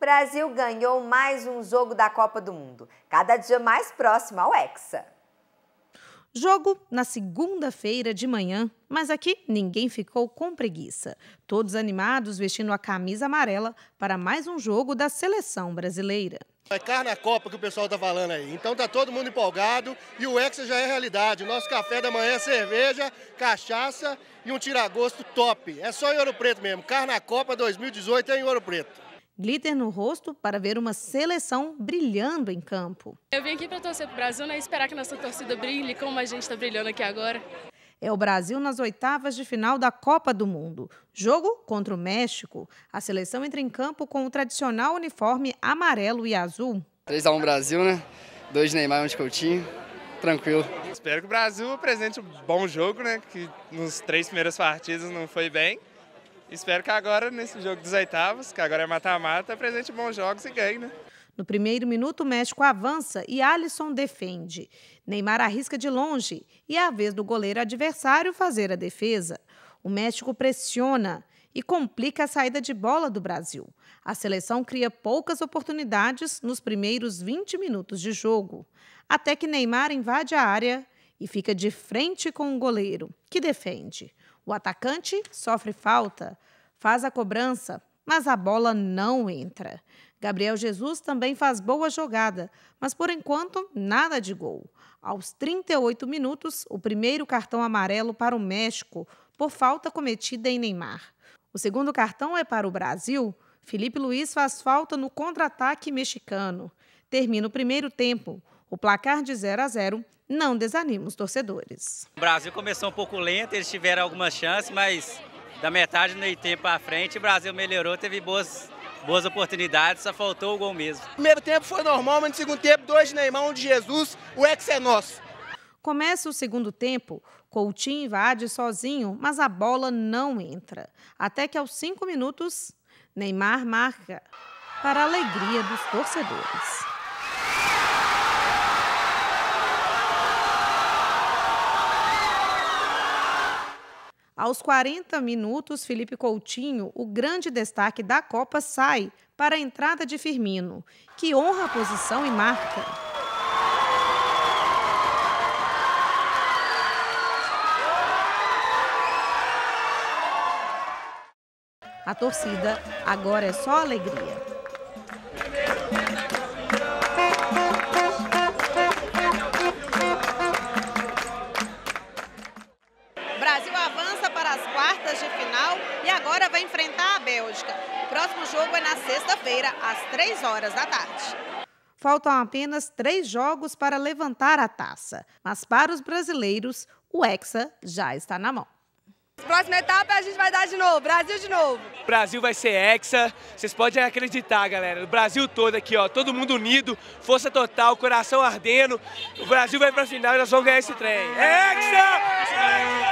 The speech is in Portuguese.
Brasil ganhou mais um jogo da Copa do Mundo, cada dia mais próximo ao Hexa. Jogo na segunda-feira de manhã, mas aqui ninguém ficou com preguiça. Todos animados vestindo a camisa amarela para mais um jogo da seleção brasileira. É carne a Copa que o pessoal tá falando aí. Então tá todo mundo empolgado e o Hexa já é realidade. O nosso café da manhã é cerveja, cachaça e um tiragosto top. É só em Ouro Preto mesmo. Carne a Copa 2018 é em Ouro Preto glitter no rosto para ver uma seleção brilhando em campo. Eu vim aqui para torcer para o Brasil, né? Esperar que nossa torcida brilhe como a gente está brilhando aqui agora. É o Brasil nas oitavas de final da Copa do Mundo. Jogo contra o México. A seleção entra em campo com o tradicional uniforme amarelo e azul. 3x1 Brasil, né? Dois Neymar e um de Coutinho. Tranquilo. Espero que o Brasil apresente um bom jogo, né? Que nos três primeiras partidas não foi bem. Espero que agora, nesse jogo dos oitavos, que agora é mata-mata, apresente bons jogos e ganhe, né? No primeiro minuto, o México avança e Alisson defende. Neymar arrisca de longe e é a vez do goleiro adversário fazer a defesa. O México pressiona e complica a saída de bola do Brasil. A seleção cria poucas oportunidades nos primeiros 20 minutos de jogo, até que Neymar invade a área e fica de frente com o goleiro, que defende. O atacante sofre falta, faz a cobrança, mas a bola não entra. Gabriel Jesus também faz boa jogada, mas por enquanto nada de gol. Aos 38 minutos, o primeiro cartão amarelo para o México por falta cometida em Neymar. O segundo cartão é para o Brasil. Felipe Luiz faz falta no contra-ataque mexicano. Termina o primeiro tempo. O placar de 0 a 0 não desanima os torcedores. O Brasil começou um pouco lento, eles tiveram algumas chances, mas da metade do tempo à frente, o Brasil melhorou, teve boas, boas oportunidades, só faltou o gol mesmo. Primeiro tempo foi normal, mas no segundo tempo, dois de Neymar, um de Jesus, o ex é nosso. Começa o segundo tempo, Coutinho invade sozinho, mas a bola não entra. Até que aos cinco minutos, Neymar marca, para a alegria dos torcedores. Aos 40 minutos, Felipe Coutinho, o grande destaque da Copa, sai para a entrada de Firmino, que honra a posição e marca. A torcida agora é só alegria. Brasil avança para as quartas de final e agora vai enfrentar a Bélgica. O próximo jogo é na sexta-feira, às 3 horas da tarde. Faltam apenas três jogos para levantar a taça, mas para os brasileiros, o Hexa já está na mão. Próxima etapa a gente vai dar de novo, Brasil de novo. O Brasil vai ser hexa, vocês podem acreditar, galera. O Brasil todo aqui, ó, todo mundo unido, força total, coração ardendo. O Brasil vai pra final e nós vamos ganhar esse trem. Hexa! hexa!